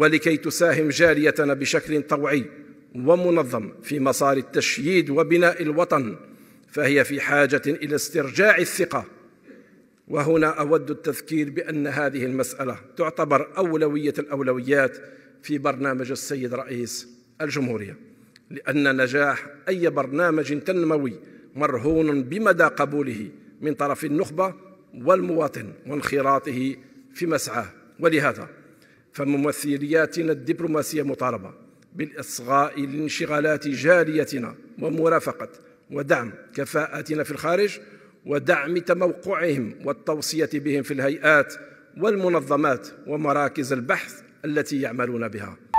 ولكي تساهم جاريتنا بشكل طوعي ومنظم في مسار التشييد وبناء الوطن فهي في حاجه الى استرجاع الثقه وهنا اود التذكير بان هذه المساله تعتبر اولويه الاولويات في برنامج السيد رئيس الجمهوريه لان نجاح اي برنامج تنموي مرهون بمدى قبوله من طرف النخبه والمواطن وانخراطه في مسعاه ولهذا فممثلياتنا الدبلوماسية مطالبة بالإصغاء لانشغالات جاليتنا ومرافقة ودعم كفاءاتنا في الخارج ودعم تموقعهم والتوصية بهم في الهيئات والمنظمات ومراكز البحث التي يعملون بها